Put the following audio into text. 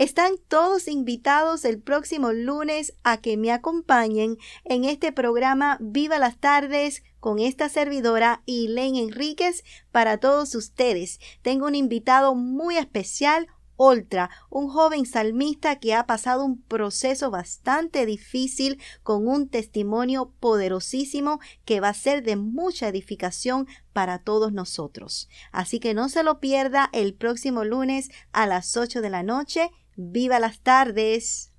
Están todos invitados el próximo lunes a que me acompañen en este programa Viva las tardes con esta servidora Elaine Enríquez para todos ustedes. Tengo un invitado muy especial, Oltra, un joven salmista que ha pasado un proceso bastante difícil con un testimonio poderosísimo que va a ser de mucha edificación para todos nosotros. Así que no se lo pierda el próximo lunes a las 8 de la noche Viva las tardes.